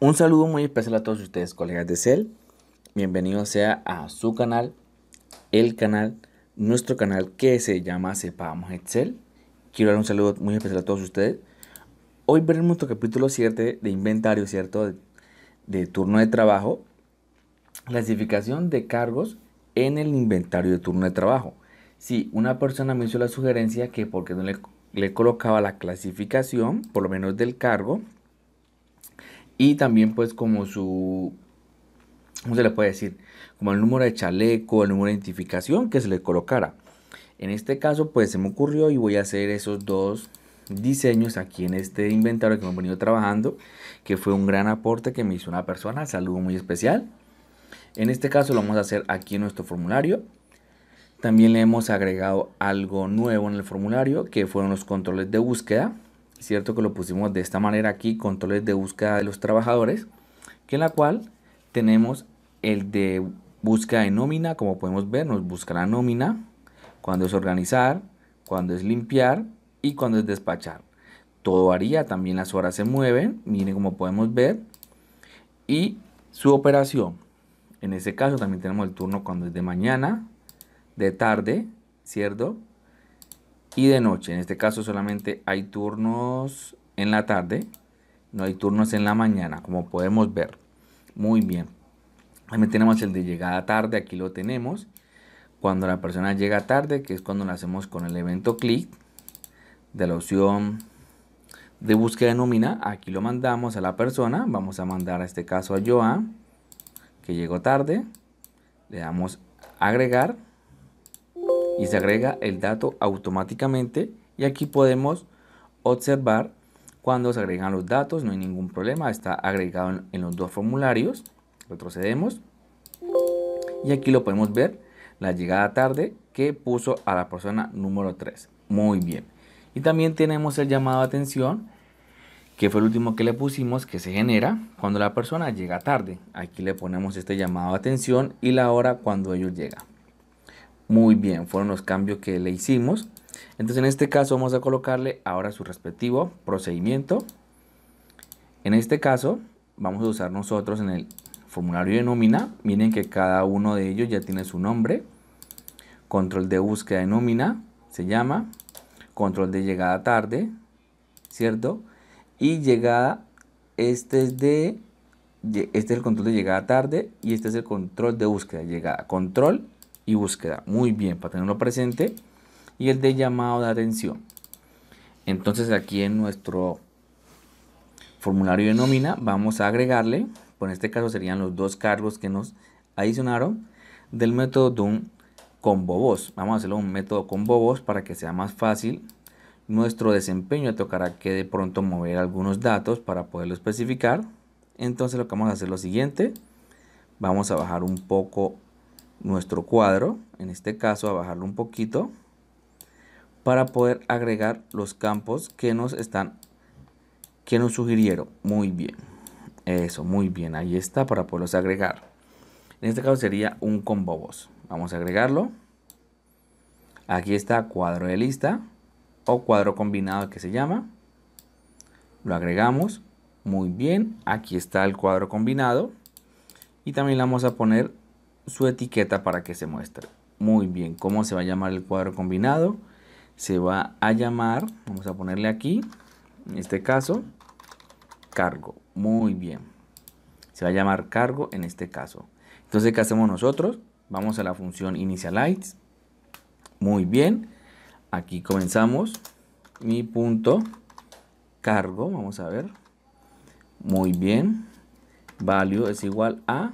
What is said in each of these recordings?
Un saludo muy especial a todos ustedes, colegas de Excel Bienvenido sea a su canal, el canal, nuestro canal que se llama Sepamos Excel. Quiero dar un saludo muy especial a todos ustedes. Hoy veremos nuestro capítulo 7 de inventario, ¿cierto? De, turno de trabajo. Clasificación de cargos en el inventario de turno de trabajo. Si sí, una persona me hizo la sugerencia que porque no le, le colocaba la clasificación, por lo menos del cargo, y también pues como su, ¿cómo se le puede decir? Como el número de chaleco, el número de identificación que se le colocara. En este caso pues se me ocurrió y voy a hacer esos dos diseños aquí en este inventario que hemos venido trabajando, que fue un gran aporte que me hizo una persona, saludo muy especial. En este caso lo vamos a hacer aquí en nuestro formulario. También le hemos agregado algo nuevo en el formulario, que fueron los controles de búsqueda. ¿cierto? Que lo pusimos de esta manera aquí, controles de búsqueda de los trabajadores, que en la cual tenemos el de búsqueda de nómina, como podemos ver, nos busca la nómina, cuando es organizar, cuando es limpiar y cuando es despachar. Todo varía, también las horas se mueven, miren como podemos ver, y su operación. En ese caso también tenemos el turno cuando es de mañana, de tarde, ¿cierto? y de noche. En este caso solamente hay turnos en la tarde, no hay turnos en la mañana, como podemos ver. Muy bien. También tenemos el de llegada tarde, aquí lo tenemos. Cuando la persona llega tarde, que es cuando lo hacemos con el evento clic de la opción de búsqueda de nómina, aquí lo mandamos a la persona, vamos a mandar a este caso a Joan, que llegó tarde, le damos agregar, y se agrega el dato automáticamente y aquí podemos observar cuando se agregan los datos, no hay ningún problema, está agregado en, los dos formularios, retrocedemos y aquí lo podemos ver, la llegada tarde que puso a la persona número 3, muy bien. Y también tenemos el llamado de atención, que fue el último que le pusimos, que se genera cuando la persona llega tarde. Aquí le ponemos este llamado de atención y la hora cuando ellos llegan. Muy bien, fueron los cambios que le hicimos. Entonces en este caso vamos a colocarle ahora su respectivo procedimiento. En este caso vamos a usar nosotros en el formulario de nómina. Miren que cada uno de ellos ya tiene su nombre. Control de búsqueda de nómina se llama. Control de llegada tarde, ¿cierto? Y llegada, este es de, este es el control de llegada tarde y este es el control de búsqueda, llegada, control y búsqueda. Muy bien, para tenerlo presente. Y el de llamado de atención. Entonces aquí en nuestro formulario de nómina vamos a agregarle, por pues este caso serían los dos cargos que nos adicionaron del método un combo voz. Vamos a hacerlo un método con bobos para que sea más fácil nuestro desempeño. Tocará que de pronto mover algunos datos para poderlo especificar. Entonces lo que vamos a hacer es lo siguiente. Vamos a bajar un poco nuestro cuadro, en este caso a bajarlo un poquito, para poder agregar los campos que nos están, que nos sugirieron. Muy bien, eso, muy bien, ahí está para poderlos agregar. En este caso sería un combo voz. Vamos a agregarlo. Aquí está cuadro de lista o cuadro combinado que se llama. Lo agregamos. Muy bien, aquí está el cuadro combinado. Y también le vamos a poner su etiqueta para que se muestre. Muy bien, ¿cómo se va a llamar el cuadro combinado? Se va a llamar, vamos a ponerle aquí, en este caso, cargo. Muy bien, se va a llamar cargo en este caso. Entonces, ¿qué hacemos nosotros? Vamos a la función initialize. Muy bien, aquí comenzamos mi punto cargo, vamos a ver. Muy bien, value es igual a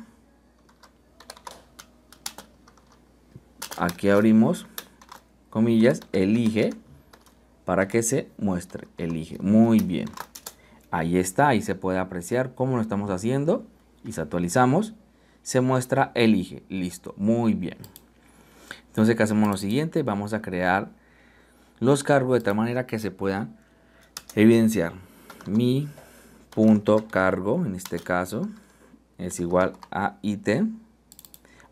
aquí abrimos comillas, elige para que se muestre, elige. Muy bien. Ahí está, ahí se puede apreciar cómo lo estamos haciendo y se actualizamos, se muestra elige. Listo, muy bien. Entonces, ¿qué hacemos lo siguiente? Vamos a crear los cargos de tal manera que se puedan evidenciar. Mi punto cargo, en este caso, es igual a it,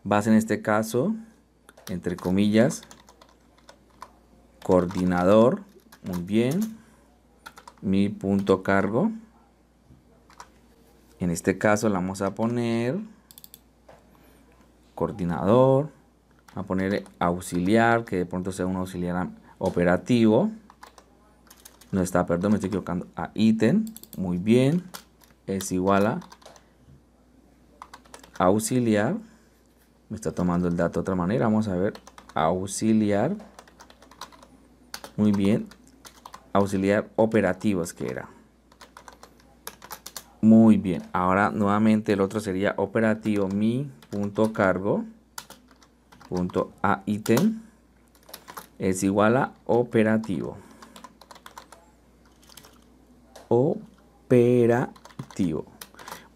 Base en este caso, entre comillas, coordinador, muy bien, mi punto cargo. En este caso la vamos a poner coordinador, a poner auxiliar, que de pronto sea un auxiliar operativo. No está, perdón, me estoy colocando a ítem, muy bien, es igual a auxiliar me está tomando el dato de otra manera. Vamos a ver, auxiliar. Muy bien, auxiliar operativos que era. Muy bien, ahora nuevamente el otro sería operativo mi.cargo punto a item es igual a operativo operativo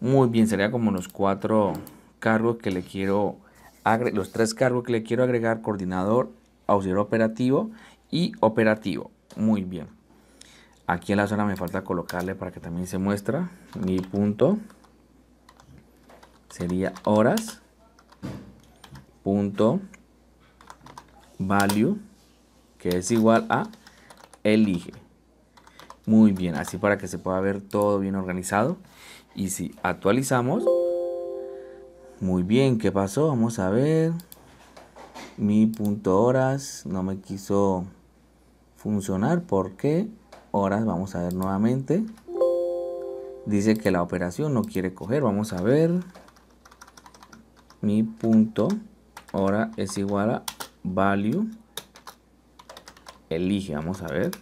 muy bien sería como los cuatro cargos que le quiero los tres cargos que le quiero agregar, coordinador, auxiliar operativo y operativo. Muy bien. Aquí en la zona me falta colocarle para que también se muestra mi punto. Sería horas. Punto. Value. Que es igual a elige. Muy bien, así para que se pueda ver todo bien organizado. Y si actualizamos, muy bien, ¿qué pasó? Vamos a ver. Mi punto horas no me quiso funcionar. ¿Por qué? Horas, vamos a ver nuevamente. Dice que la operación no quiere coger. Vamos a ver. Mi punto hora es igual a value. Elige, vamos a ver.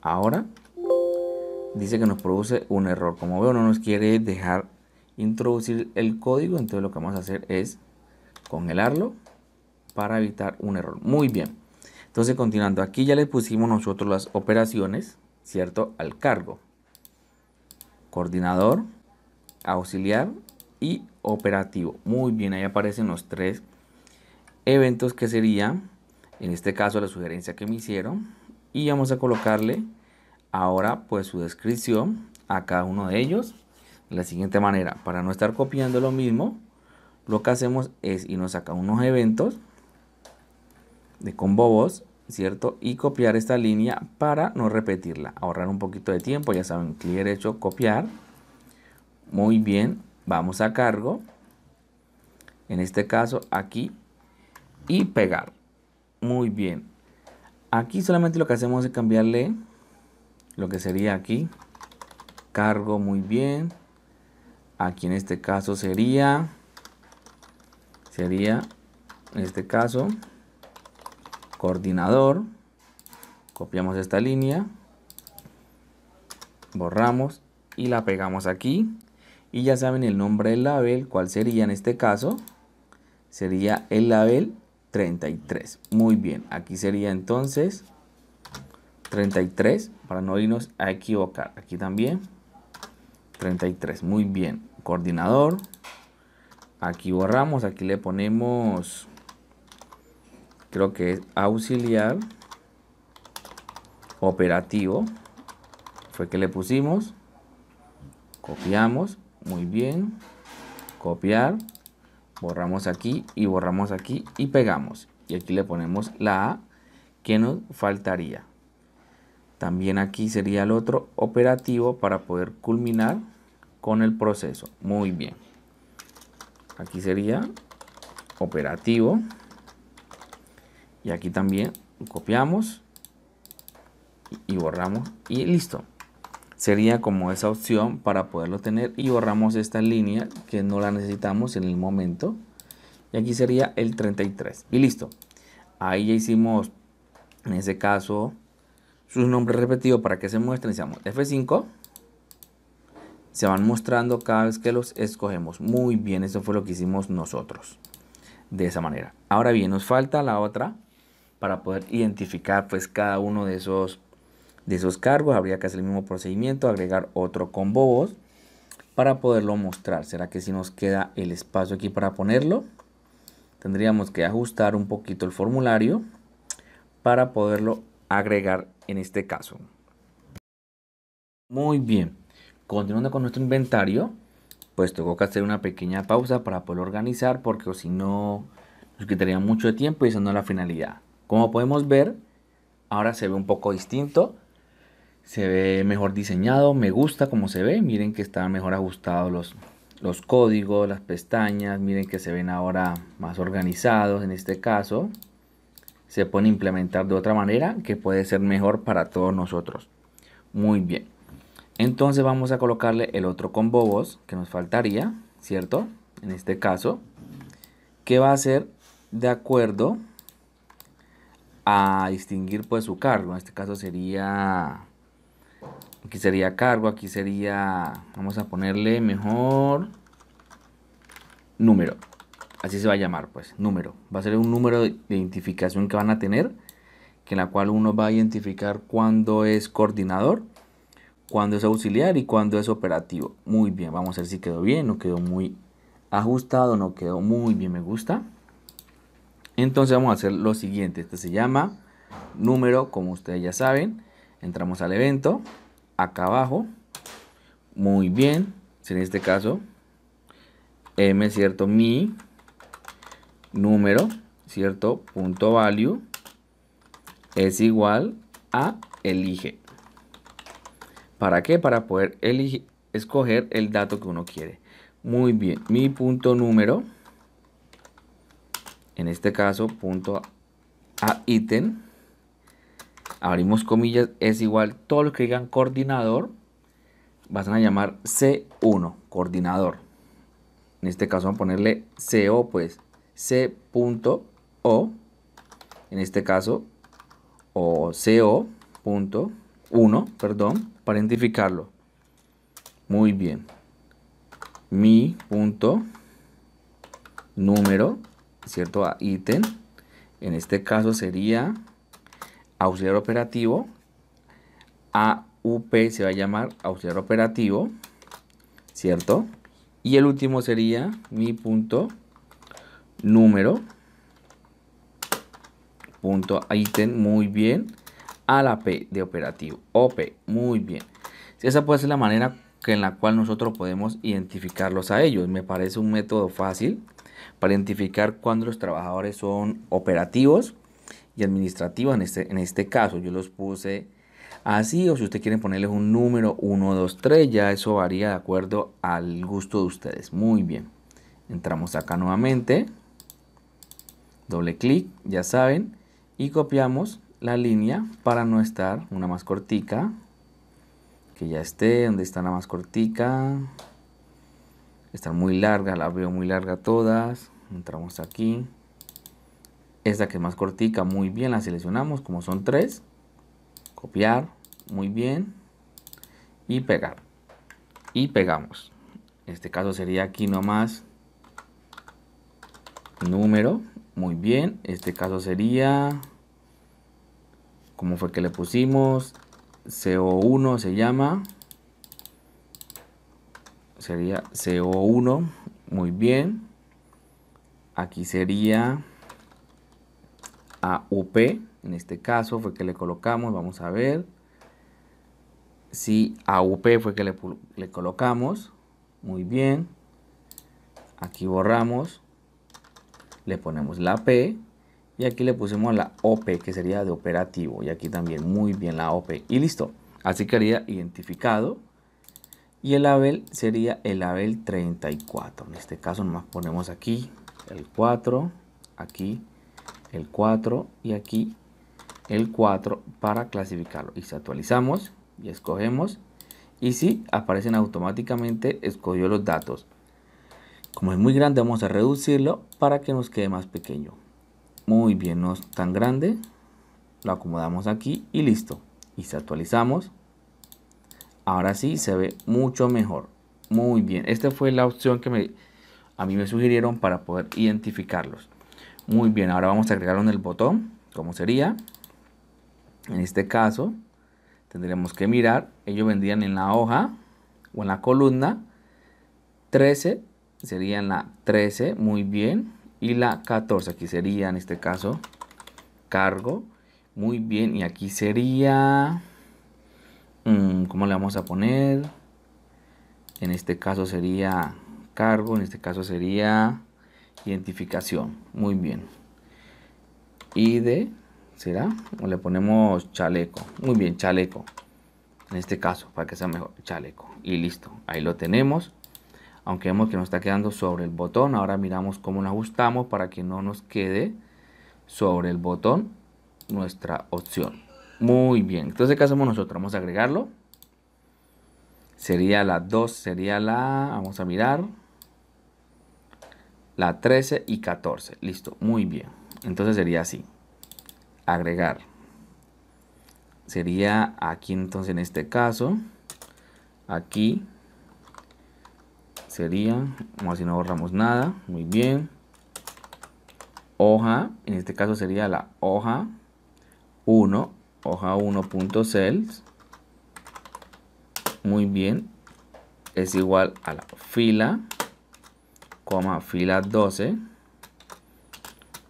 Ahora dice que nos produce un error. Como veo, no nos quiere dejar introducir el código, entonces lo que vamos a hacer es congelarlo para evitar un error. Muy bien. Entonces, continuando, aquí ya le pusimos nosotros las operaciones, ¿cierto? Al cargo. Coordinador, auxiliar y operativo. Muy bien, ahí aparecen los tres eventos que sería, en este caso, la sugerencia que me hicieron. Y vamos a colocarle ahora pues su descripción a cada uno de ellos la siguiente manera. Para no estar copiando lo mismo, lo que hacemos es y nos saca unos eventos de combo voz, ¿cierto? Y copiar esta línea para no repetirla. Ahorrar un poquito de tiempo, ya saben, clic derecho, copiar. Muy bien, vamos a cargo. En este caso aquí y pegar. Muy bien. Aquí solamente lo que hacemos es cambiarle lo que sería aquí. Cargo muy bien. Aquí en este caso sería, sería, en este caso, coordinador. Copiamos esta línea, borramos y la pegamos aquí. Y ya saben el nombre del label, cuál sería en este caso, sería el label 33. Muy bien, aquí sería entonces 33, para no irnos a equivocar. Aquí también 33, muy bien coordinador. Aquí borramos, aquí le ponemos, creo que es auxiliar operativo. Fue que le pusimos. Copiamos, muy bien. Copiar, borramos aquí y borramos aquí y pegamos. Y aquí le ponemos la A que nos faltaría. También aquí sería el otro operativo para poder culminar con el proceso. Muy bien. Aquí sería operativo. Y aquí también copiamos y borramos y listo. Sería como esa opción para poderlo tener y borramos esta línea que no la necesitamos en el momento. Y aquí sería el 33 y listo. Ahí ya hicimos en ese caso sus nombres repetidos para que se muestren. Hicimos F5 se van mostrando cada vez que los escogemos. Muy bien, eso fue lo que hicimos nosotros. De esa manera. Ahora bien, nos falta la otra para poder identificar pues cada uno de esos, de esos cargos. Habría que hacer el mismo procedimiento, agregar otro con bobos para poderlo mostrar. ¿Será que si nos queda el espacio aquí para ponerlo? Tendríamos que ajustar un poquito el formulario para poderlo agregar en este caso. Muy bien. Continuando con nuestro inventario, pues tengo que hacer una pequeña pausa para poder organizar porque si no nos quitaría mucho tiempo y esa no es la finalidad. Como podemos ver, ahora se ve un poco distinto, se ve mejor diseñado, me gusta como se ve, miren que están mejor ajustados los, los códigos, las pestañas, miren que se ven ahora más organizados en este caso. Se pueden implementar de otra manera que puede ser mejor para todos nosotros. Muy bien. Entonces vamos a colocarle el otro con bobos que nos faltaría, ¿cierto? En este caso, que va a ser de acuerdo a distinguir pues su cargo. En este caso sería, aquí sería cargo, aquí sería, vamos a ponerle mejor número. Así se va a llamar pues, número. Va a ser un número de identificación que van a tener, que en la cual uno va a identificar cuándo es coordinador cuando es auxiliar y cuando es operativo. Muy bien, vamos a ver si quedó bien, no quedó muy ajustado, no quedó muy bien, me gusta. Entonces vamos a hacer lo siguiente, este se llama número, como ustedes ya saben, entramos al evento, acá abajo, muy bien, en este caso, m, ¿cierto? Mi número, ¿cierto? Punto value es igual a elige. ¿Para qué? Para poder escoger el dato que uno quiere. Muy bien, mi punto número, en este caso punto a ítem, abrimos comillas, es igual, todo lo que digan coordinador, vas a llamar C1, coordinador. En este caso vamos a ponerle CO, pues, C.O, en este caso, o punto... 1, perdón, para identificarlo. Muy bien. Mi punto número, ¿cierto? A ítem. En este caso sería auxiliar operativo. AUP se va a llamar auxiliar operativo, ¿cierto? Y el último sería mi punto número punto ítem. Muy bien a la P de operativo. OP, muy bien. Esa puede ser la manera que en la cual nosotros podemos identificarlos a ellos. Me parece un método fácil para identificar cuándo los trabajadores son operativos y administrativos en este, en este caso. Yo los puse así o si ustedes quieren ponerles un número 1, 2, 3, ya eso varía de acuerdo al gusto de ustedes. Muy bien. Entramos acá nuevamente. Doble clic, ya saben. Y copiamos la línea para no estar una más cortica. Que ya esté, donde está la más cortica. Está muy larga, la veo muy larga todas. Entramos aquí. Esta que es más cortica, muy bien, la seleccionamos como son tres. Copiar, muy bien. Y pegar. Y pegamos. este caso sería aquí nomás número. Muy bien. Este caso sería ¿Cómo fue que le pusimos? CO1 se llama. Sería CO1. Muy bien. Aquí sería AUP. En este caso fue que le colocamos. Vamos a ver. Si AUP fue que le, le colocamos. Muy bien. Aquí borramos. Le ponemos la P y aquí le pusimos la OP que sería de operativo y aquí también muy bien la OP y listo así quedaría identificado y el label sería el label 34 en este caso nomás ponemos aquí el 4 aquí el 4 y aquí el 4 para clasificarlo y si actualizamos y escogemos y si aparecen automáticamente escogió los datos como es muy grande vamos a reducirlo para que nos quede más pequeño muy bien, no es tan grande. Lo acomodamos aquí y listo. Y si actualizamos, ahora sí se ve mucho mejor. Muy bien, esta fue la opción que me, a mí me sugirieron para poder identificarlos. Muy bien, ahora vamos a agregarlo en el botón. ¿Cómo sería? En este caso, tendríamos que mirar. Ellos vendrían en la hoja o en la columna 13. Serían la 13, muy bien y la 14. Aquí sería en este caso cargo. Muy bien, y aquí sería... Mm, ¿Cómo le vamos a poner? En este caso sería cargo, en este caso sería identificación. Muy bien. de ¿será? O le ponemos chaleco. Muy bien, chaleco. En este caso, para que sea mejor, chaleco. Y listo, ahí lo tenemos aunque vemos que nos está quedando sobre el botón ahora miramos cómo lo ajustamos para que no nos quede sobre el botón nuestra opción muy bien entonces qué hacemos nosotros vamos a agregarlo sería la 2 sería la vamos a mirar la 13 y 14 listo muy bien entonces sería así agregar sería aquí entonces en este caso aquí sería, como si no borramos nada, muy bien. Hoja, en este caso sería la hoja 1, hoja 1.cells. Muy bien, es igual a la fila, coma fila 12.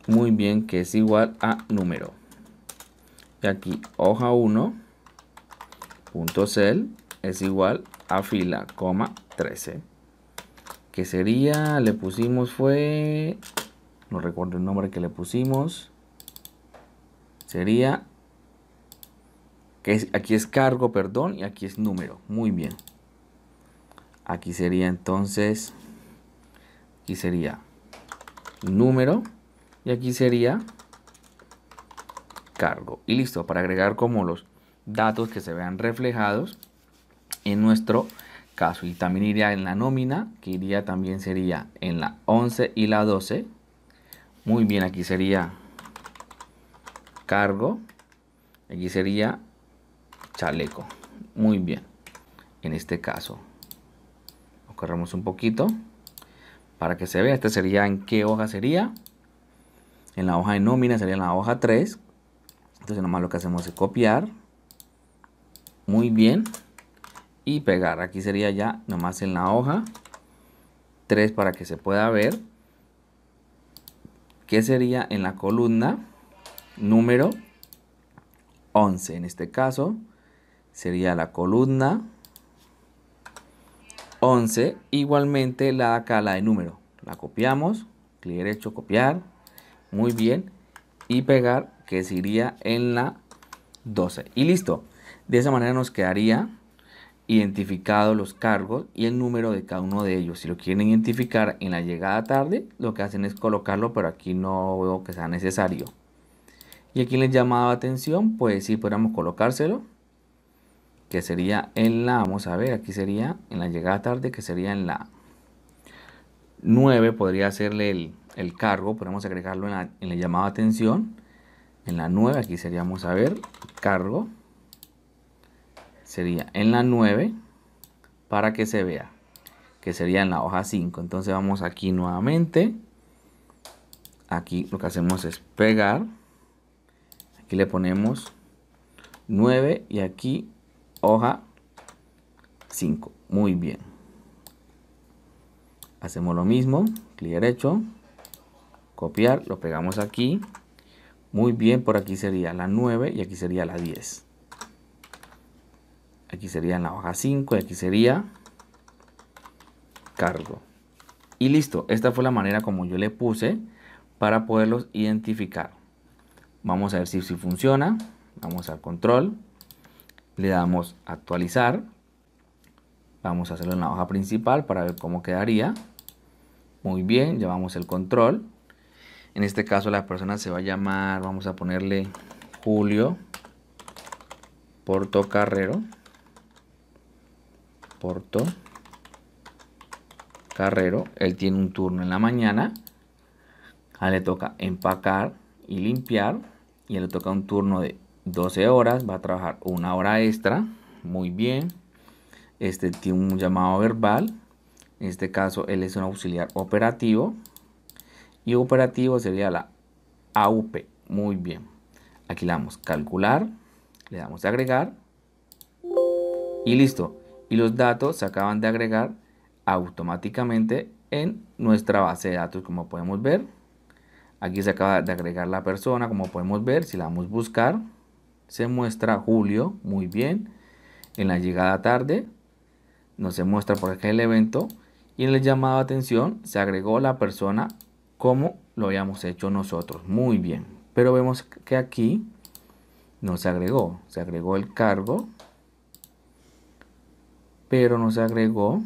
Muy bien, que es igual a número. Y aquí hoja 1.cell es igual a fila, coma 13 sería, le pusimos fue, no recuerdo el nombre que le pusimos, sería, que aquí es cargo, perdón, y aquí es número, muy bien. Aquí sería entonces, aquí sería número, y aquí sería cargo. Y listo, para agregar como los datos que se vean reflejados en nuestro caso. Y también iría en la nómina, que iría también sería en la 11 y la 12. Muy bien, aquí sería cargo. Aquí sería chaleco. Muy bien. En este caso, corremos un poquito para que se vea. Este sería en qué hoja sería. En la hoja de nómina sería en la hoja 3. Entonces, nomás lo que hacemos es copiar. Muy bien y pegar. Aquí sería ya nomás en la hoja. 3 para que se pueda ver. Que sería en la columna número 11. En este caso sería la columna 11. Igualmente la de acá, la de número. La copiamos. Clic derecho, copiar. Muy bien. Y pegar que sería en la 12. Y listo. De esa manera nos quedaría identificado los cargos y el número de cada uno de ellos. Si lo quieren identificar en la llegada tarde, lo que hacen es colocarlo, pero aquí no veo que sea necesario. Y aquí les llamaba atención, pues si podríamos colocárselo, que sería en la, vamos a ver, aquí sería en la llegada tarde, que sería en la 9, podría hacerle el, cargo, podemos agregarlo en la, en la llamada atención. En la 9, aquí seríamos a ver, cargo sería en la 9 para que se vea, que sería en la hoja 5. Entonces vamos aquí nuevamente, aquí lo que hacemos es pegar, aquí le ponemos 9 y aquí hoja 5. Muy bien. Hacemos lo mismo, clic derecho, copiar, lo pegamos aquí. Muy bien, por aquí sería la 9 y aquí sería la 10 aquí sería en la hoja 5 y aquí sería cargo. Y listo, esta fue la manera como yo le puse para poderlos identificar. Vamos a ver si, funciona. Vamos al control. Le damos actualizar. Vamos a hacerlo en la hoja principal para ver cómo quedaría. Muy bien, llevamos el control. En este caso la persona se va a llamar, vamos a ponerle Julio Portocarrero. Carrero. Porto Carrero. Él tiene un turno en la mañana. A le toca empacar y limpiar. Y él le toca un turno de 12 horas. Va a trabajar una hora extra. Muy bien. Este tiene un llamado verbal. En este caso, él es un auxiliar operativo. Y operativo sería la AUP. Muy bien. Aquí le damos calcular. Le damos agregar. Y listo y los datos se acaban de agregar automáticamente en nuestra base de datos como podemos ver aquí se acaba de agregar la persona como podemos ver si la vamos a buscar se muestra julio muy bien en la llegada tarde nos se muestra por acá el evento y en el llamado a atención se agregó la persona como lo habíamos hecho nosotros muy bien pero vemos que aquí no se agregó se agregó el cargo pero no se agregó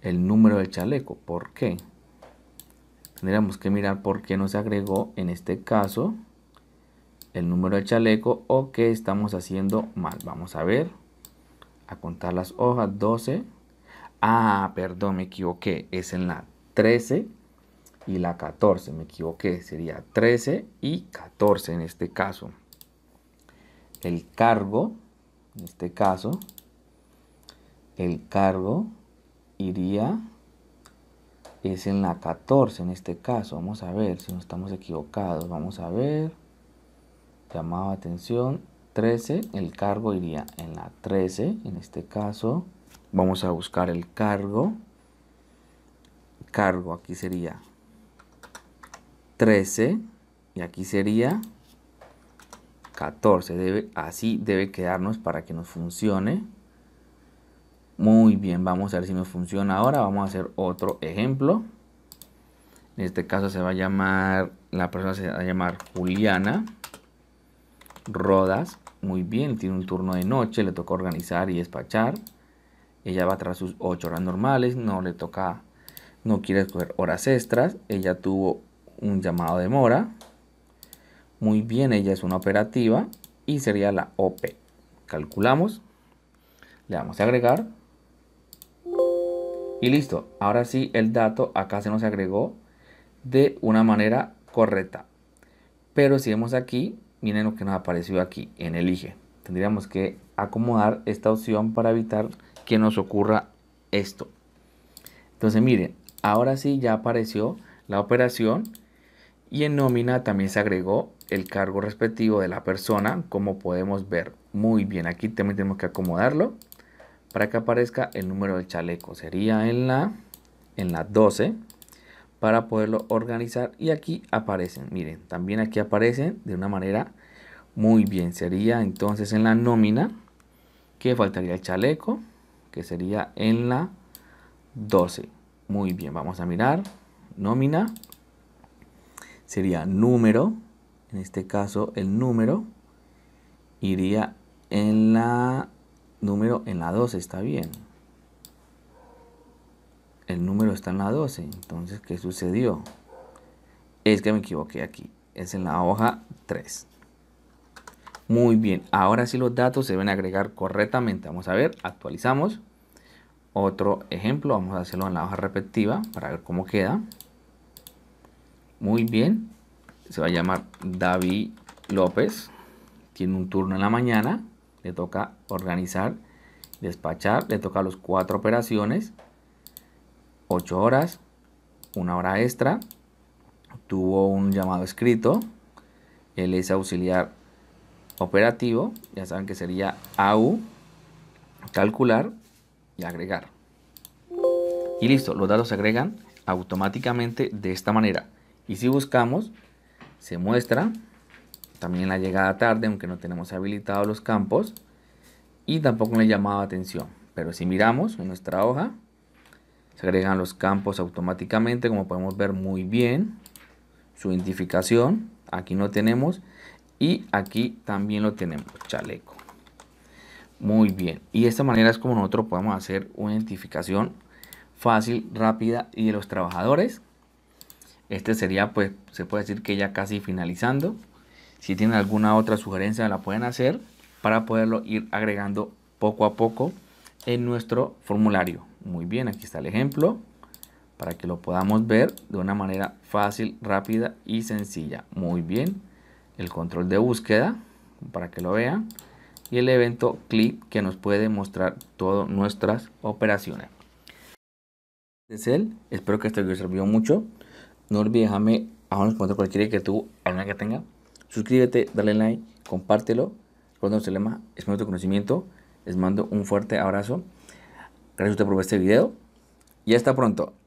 el número del chaleco. ¿Por qué? Tendríamos que mirar por qué no se agregó en este caso el número del chaleco o qué estamos haciendo mal. Vamos a ver, a contar las hojas, 12. Ah, perdón, me equivoqué, es en la 13 y la 14, me equivoqué, sería 13 y 14 en este caso. El cargo, en este caso, el cargo iría, es en la 14 en este caso. Vamos a ver si no estamos equivocados. Vamos a ver. Llamado atención. 13, el cargo iría en la 13 en este caso. Vamos a buscar el cargo. Cargo aquí sería 13 y aquí sería 14. así debe quedarnos para que nos funcione. Muy bien, vamos a ver si nos funciona ahora. Vamos a hacer otro ejemplo. En este caso se va a llamar, la persona se va a llamar Juliana Rodas. Muy bien, tiene un turno de noche, le toca organizar y despachar. Ella va tras sus 8 horas normales, no le toca, no quiere escoger horas extras. Ella tuvo un llamado de mora. Muy bien, ella es una operativa y sería la OP. Calculamos, le vamos a agregar y listo, ahora sí el dato acá se nos agregó de una manera correcta. Pero si vemos aquí, miren lo que nos apareció aquí en elige. Tendríamos que acomodar esta opción para evitar que nos ocurra esto. Entonces miren, ahora sí ya apareció la operación y en nómina también se agregó el cargo respectivo de la persona como podemos ver muy bien aquí también tenemos que acomodarlo para que aparezca el número del chaleco. Sería en la, en la 12 para poderlo organizar y aquí aparecen. Miren, también aquí aparecen de una manera muy bien. Sería entonces en la nómina que faltaría el chaleco, que sería en la 12. Muy bien, vamos a mirar. Nómina sería número, en este caso el número iría en la número en la 12, está bien. El número está en la 12, entonces, ¿qué sucedió? Es que me equivoqué aquí, es en la hoja 3. Muy bien, ahora sí los datos se deben agregar correctamente. Vamos a ver, actualizamos. Otro ejemplo, vamos a hacerlo en la hoja respectiva para ver cómo queda. Muy bien, se va a llamar David López. Tiene un turno en la mañana le toca organizar, despachar, le toca los cuatro operaciones, Ocho horas, una hora extra, tuvo un llamado escrito, él es auxiliar operativo, ya saben que sería AU, calcular y agregar. Y listo, los datos se agregan automáticamente de esta manera. Y si buscamos, se muestra también la llegada tarde, aunque no tenemos habilitados los campos. Y tampoco le llamaba atención. Pero si miramos en nuestra hoja, se agregan los campos automáticamente, como podemos ver muy bien. Su identificación, aquí no tenemos. Y aquí también lo tenemos, chaleco. Muy bien. Y de esta manera es como nosotros podemos hacer una identificación fácil, rápida y de los trabajadores. Este sería, pues, se puede decir que ya casi finalizando. Si tienen alguna otra sugerencia, la pueden hacer para poderlo ir agregando poco a poco en nuestro formulario. Muy bien, aquí está el ejemplo para que lo podamos ver de una manera fácil, rápida y sencilla. Muy bien, el control de búsqueda para que lo vean y el evento clip que nos puede mostrar todas nuestras operaciones. Este espero que esto video sirvió mucho. No olvides dejarme a un que tú, alguna que tenga, Suscríbete, dale like, compártelo. Recuerda el lema, es tu conocimiento. Les mando un fuerte abrazo. Gracias por ver este video y hasta pronto.